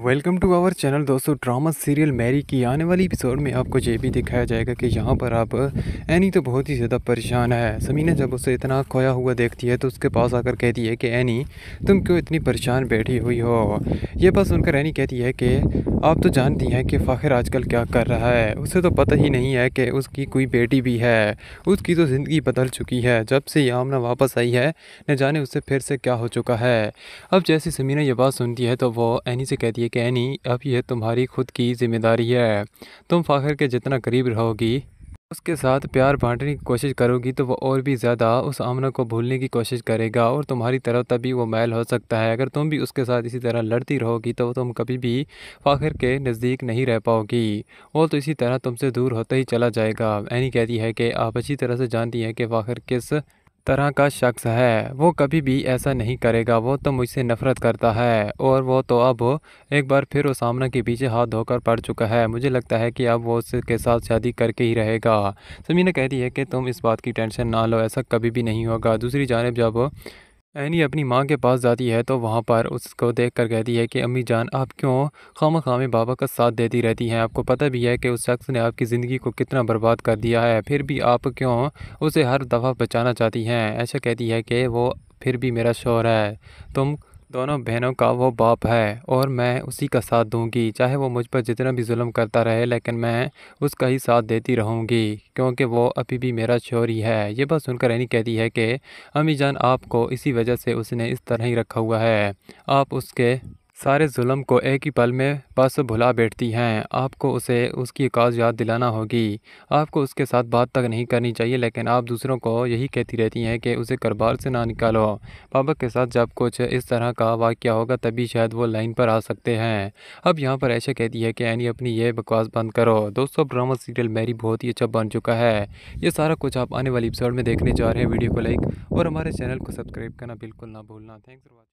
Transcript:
welcome to our channel दोस्तों drama serial मैरी की आने वाली एपिसोड में आपको ये भी दिखाया जाएगा कि यहाँ पर आप एनी तो बहुत ही ज़्यादा परेशान है समीना जब उसे इतना खोया हुआ देखती है तो उसके पास आकर कहती है कि एनी तुम क्यों इतनी परेशान बैठी हुई हो ये बात सुनकर एनी कहती है कि आप तो जानती हैं कि फ़ाखिर आजकल क्या कर रहा है उसे तो पता ही नहीं है कि उसकी कोई बेटी भी है उसकी तो ज़िंदगी बदल चुकी है जब से यामना वापस आई है न जाने उससे फिर से क्या हो चुका है अब जैसे समीना यह बात सुनती है तो वो एनी से कहती है ये कहनी अब यह तुम्हारी खुद की जिम्मेदारी है तुम फ़ाखर के जितना करीब रहोगी उसके साथ प्यार बांटने की कोशिश करोगी तो वो और भी ज़्यादा उस आमना को भूलने की कोशिश करेगा और तुम्हारी तरफ तभी वो मैल हो सकता है अगर तुम भी उसके साथ इसी तरह लड़ती रहोगी तो वो तुम कभी भी फ़ाखिर के नज़दीक नहीं रह पाओगी वो तो इसी तरह तुमसे दूर होता ही चला जाएगा एनी कहती है कि आप अच्छी तरह से जानती हैं कि फ़ाखिर किस तरह का शख्स है वो कभी भी ऐसा नहीं करेगा वो तो मुझसे नफरत करता है और वो तो अब एक बार फिर उसामना के पीछे हाथ धोकर पड़ चुका है मुझे लगता है कि अब वो उसके साथ शादी करके ही रहेगा समीना कहती है कि तुम इस बात की टेंशन ना लो ऐसा कभी भी नहीं होगा दूसरी जानब जब एनी अपनी माँ के पास जाती है तो वहाँ पर उसको देख कर कहती है कि अम्मी जान आप क्यों खाम खामे बाबा का साथ देती रहती हैं आपको पता भी है कि उस शख्स ने आपकी ज़िंदगी को कितना बर्बाद कर दिया है फिर भी आप क्यों उसे हर दफ़ा बचाना चाहती हैं ऐसा कहती है कि वो फिर भी मेरा शोर है तुम दोनों बहनों का वो बाप है और मैं उसी का साथ दूंगी चाहे वो मुझ पर जितना भी जुल्म करता रहे लेकिन मैं उसका ही साथ देती रहूंगी क्योंकि वो अभी भी मेरा शोरी है ये बात सुनकर रैनी कहती है कि अमी जान आपको इसी वजह से उसने इस तरह ही रखा हुआ है आप उसके सारे जुल्म को एक ही पल में बस भुला बैठती हैं आपको उसे उसकी काज याद दिलाना होगी आपको उसके साथ बात तक नहीं करनी चाहिए लेकिन आप दूसरों को यही कहती रहती हैं कि उसे करबार से ना निकालो बाबा के साथ जब कुछ इस तरह का वाक्य होगा तभी शायद वो लाइन पर आ सकते हैं अब यहाँ पर ऐशा कहती है कि यानी अपनी ये बकवास बंद करो दोस्तों ड्रामा सीरियल मेरी बहुत ही अच्छा बन चुका है ये सारा कुछ आप आने वाली एपिसोड में देखने जा रहे हैं वीडियो को लाइक और हमारे चैनल को सब्सक्राइब करना बिल्कुल ना भूलना थैंक फॉर